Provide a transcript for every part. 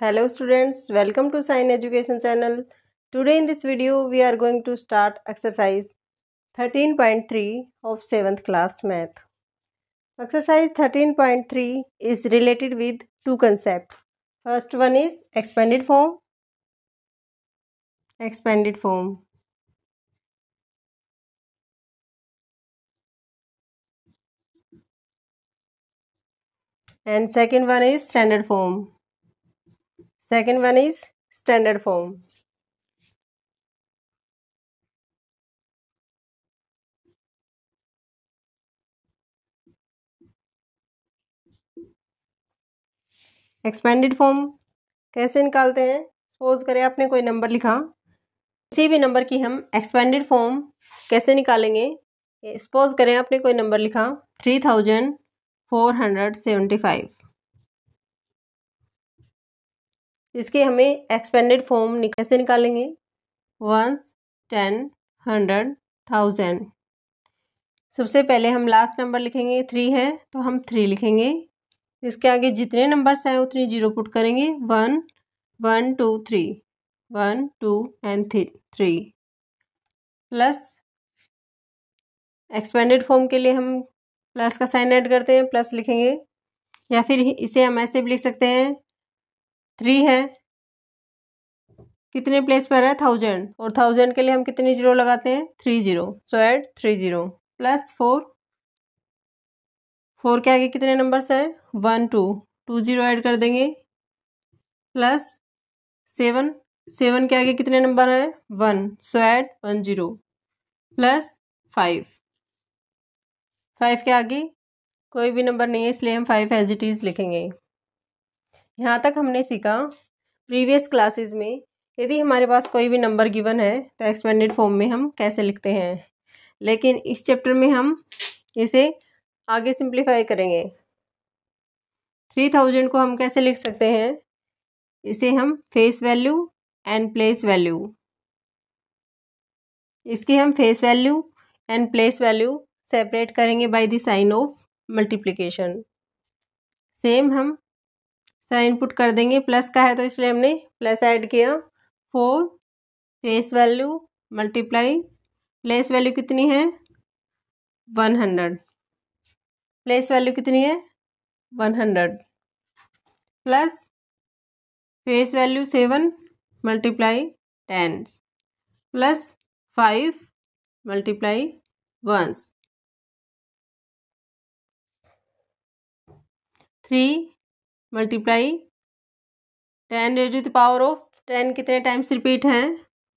hello students welcome to sign education channel today in this video we are going to start exercise 13.3 of 7th class math exercise 13.3 is related with two concepts first one is expanded form expanded form and second one is standard form second one is standard form expanded form कैसे निकालते हैं suppose करें आपने कोई number लिखा किसी भी number की हम एक्सपेंडेड फॉर्म कैसे निकालेंगे सपोज करें आपने कोई नंबर लिखा three thousand four hundred seventy five इसके हमें एक्सपेंडेड फॉर्म कैसे निकालेंगे वंस टेन हंड्रेड थाउजेंड सबसे पहले हम लास्ट नंबर लिखेंगे थ्री है तो हम थ्री लिखेंगे इसके आगे जितने नंबर्स हैं उतनी जीरो पुट करेंगे one one two three one two and three plus expanded form के लिए हम प्लस का साइन ऐड करते हैं प्लस लिखेंगे या फिर इसे हम ऐसे भी लिख सकते हैं थ्री है कितने प्लेस पर है थाउजेंड और थाउजेंड के लिए हम कितनी जीरो लगाते हैं three zero so add three zero plus four four के आगे कितने नंबर्स हैं one two two zero add कर देंगे प्लस सेवन सेवन के आगे कितने नंबर हैं one so add one zero plus five five के आगे कोई भी नंबर नहीं है इसलिए हम फाइव एज इट इज़ लिखेंगे यहाँ तक हमने सीखा प्रीवियस क्लासेस में यदि हमारे पास कोई भी नंबर गिवन है तो एक्सपेंडेड फॉर्म में हम कैसे लिखते हैं लेकिन इस चैप्टर में हम इसे आगे सिंप्लीफाई करेंगे थ्री थाउजेंड को हम कैसे लिख सकते हैं इसे हम face value and place value इसकी हम face value and place value separate करेंगे by the sign of multiplication same हम इनपुट कर देंगे प्लस का है तो इसलिए हमने प्लस ऐड किया four face value multiply place value कितनी है वन हंड्रेड प्लेस वैल्यू कितनी है one hundred plus face value seven multiply ten plus five multiply ones three multiply ten raise the power of ten कितने times repeat हैं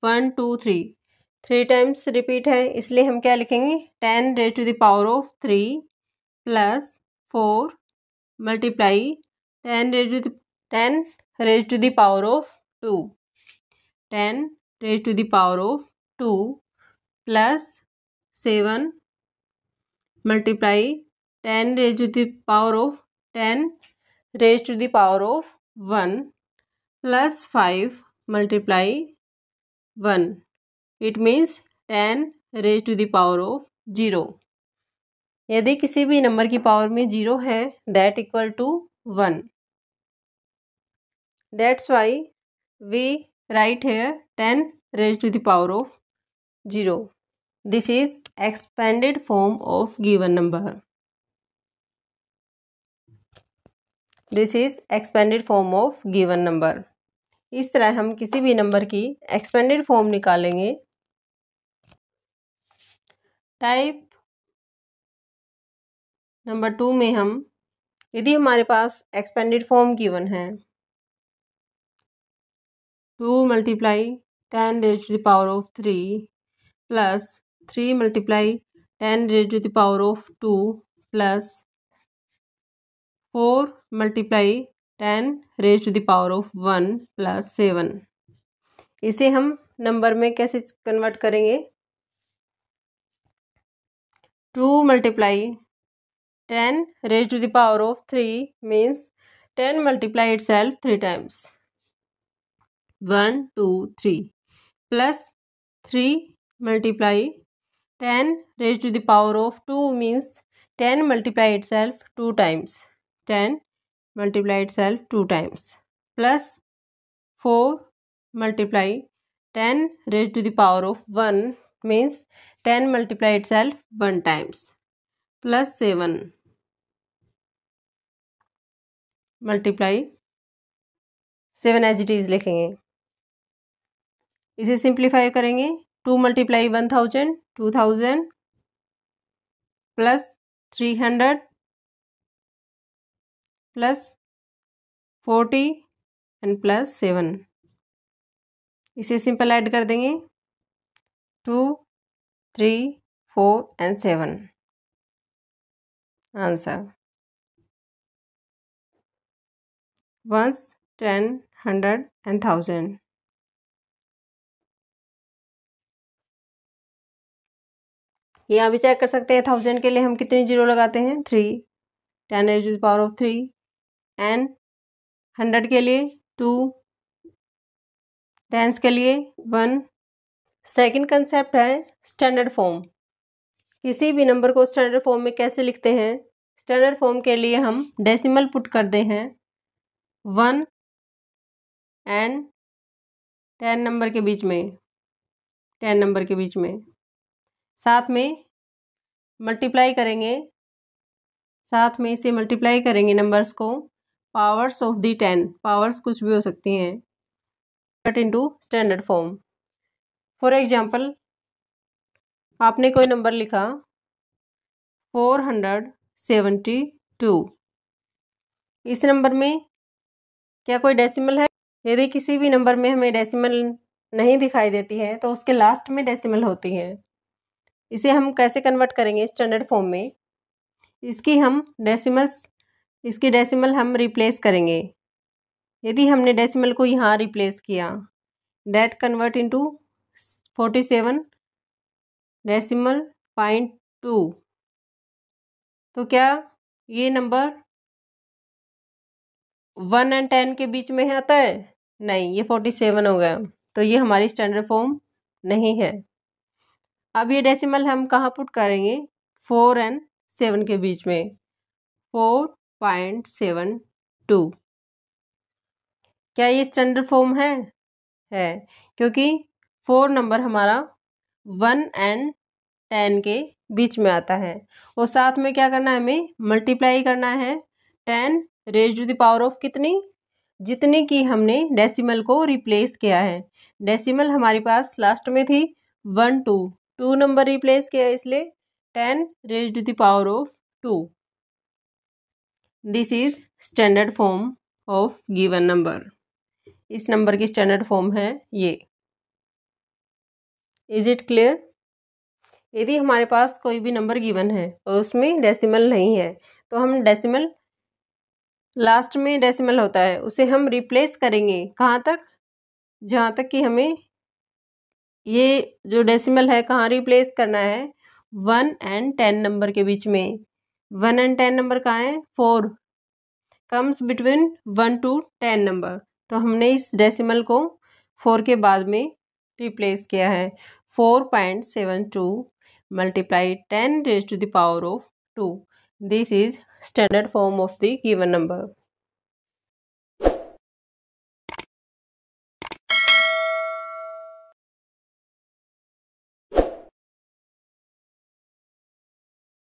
one two three three times repeat है इसलिए हम क्या लिखेंगे ten raise to the power of three plus four multiply ten raise to ten raise to the power of two ten raise to the power of two plus seven multiply ten raise to the power of ten raise to the power of one plus five multiply one it means ten raise to the power of zero यदि किसी भी number की power में zero है that equal to one that's why we write है ten raise to the power of zero this is expanded form of given number this is expanded form of given number इस तरह हम किसी भी number की expanded form निकालेंगे type number two में हम यदि हमारे पास एक्सपेंडेड फॉर्म गिवन है two multiply ten raise to the power of three plus three multiply ten raise to the power of two plus four multiply ten raise to the power of one plus seven इसे हम number में कैसे convert करेंगे two multiply ten raise to the power of three means ten multiply itself three times one two three plus three multiply ten raise to the power of two means ten multiply itself two times ten multiply itself 2 times plus 4 multiply 10 raised to the power of 1 means 10 multiply itself 1 times plus 7 multiply 7 as it is लिखेंगे इसे simplify करेंगे two multiply one thousand two thousand plus three hundred plus forty and plus seven इसे simple add कर देंगे two three four and seven answer ones ten hundred and thousand यहाँ भी check कर सकते हैं थाउजेंड के लिए हम कितनी जीरो लगाते हैं three ten as power of three and hundred के लिए टू टेंस के लिए वन सेकंड कंसेप्ट है स्टैंडर्ड फॉर्म किसी भी नंबर को स्टैंडर्ड फॉर्म में कैसे लिखते हैं स्टैंडर्ड फॉर्म के लिए हम डेसिमल पुट करते हैं वन एंड टेन नंबर के बीच में टेन नंबर के बीच में साथ में मल्टीप्लाई करेंगे साथ में इसे मल्टीप्लाई करेंगे नंबर्स को powers of the ten powers कुछ भी हो सकती हैं cut to standard form for example आपने कोई नंबर लिखा फोर हंड्रेड सेवेंटी टू इस नंबर में क्या कोई डेसिमल है यदि किसी भी नंबर में हमें डेसिमल नहीं दिखाई देती है तो उसके लास्ट में डेसिमल होती है इसे हम कैसे कन्वर्ट करेंगे स्टैंडर्ड फॉर्म में इसकी हम डेसिमल्स इसके डेसिमल हम रिप्लेस करेंगे यदि हमने डेसिमल को यहाँ रिप्लेस किया that convert into forty seven decimal point two तो क्या ये नंबर वन एंड टेन के बीच में आता है नहीं ये फोर्टी सेवन हो गया तो ये हमारी स्टैंडर्ड फॉर्म नहीं है अब ये डेसिमल हम कहाँ पुट करेंगे फोर एंड सेवन के बीच में फोर पॉइंट सेवन टू क्या ये स्टैंडर्ड फॉर्म है है क्योंकि फोर नंबर हमारा वन एंड टेन के बीच में आता है और साथ में क्या करना है हमें मल्टीप्लाई करना है ten raise to the power of कितनी जितनी की हमने डेसिमल को रिप्लेस किया है डेसिमल हमारे पास लास्ट में थी one two two number replace किया इसलिए ten raise to the power of two this is standard form of given number इस नंबर की स्टैंडर्ड फॉर्म है ये इज इट क्लियर यदि हमारे पास कोई भी नंबर गिवन है और उसमें डेसिमल नहीं है तो हम डेसिमल लास्ट में डेसिमल होता है उसे हम रिप्लेस करेंगे कहाँ तक जहाँ तक कि हमें ये जो डेसिमल है कहाँ रिप्लेस करना है वन एंड टेन नंबर के बीच में वन एंड टेन नंबर कहाँ है four comes between one two ten number तो हमने इस डेसिमल को फोर के बाद में रिप्लेस किया है four point seven two multiply ten raise to the power of two this is standard form of the given number